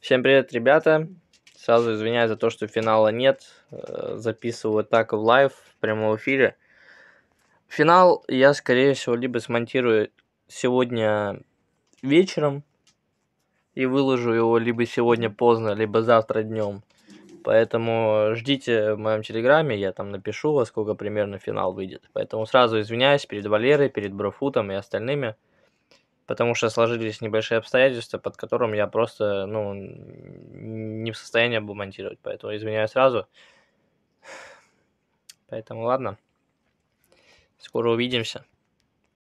Всем привет, ребята. Сразу извиняюсь за то, что финала нет. Э, записываю так в лайв, в прямом эфире. Финал я, скорее всего, либо смонтирую сегодня вечером и выложу его либо сегодня поздно, либо завтра днем. Поэтому ждите в моем телеграме, я там напишу, во сколько примерно финал выйдет. Поэтому сразу извиняюсь перед Валерой, перед Брофутом и остальными потому что сложились небольшие обстоятельства, под которым я просто, ну, не в состоянии был монтировать, поэтому извиняюсь сразу. Поэтому ладно, скоро увидимся.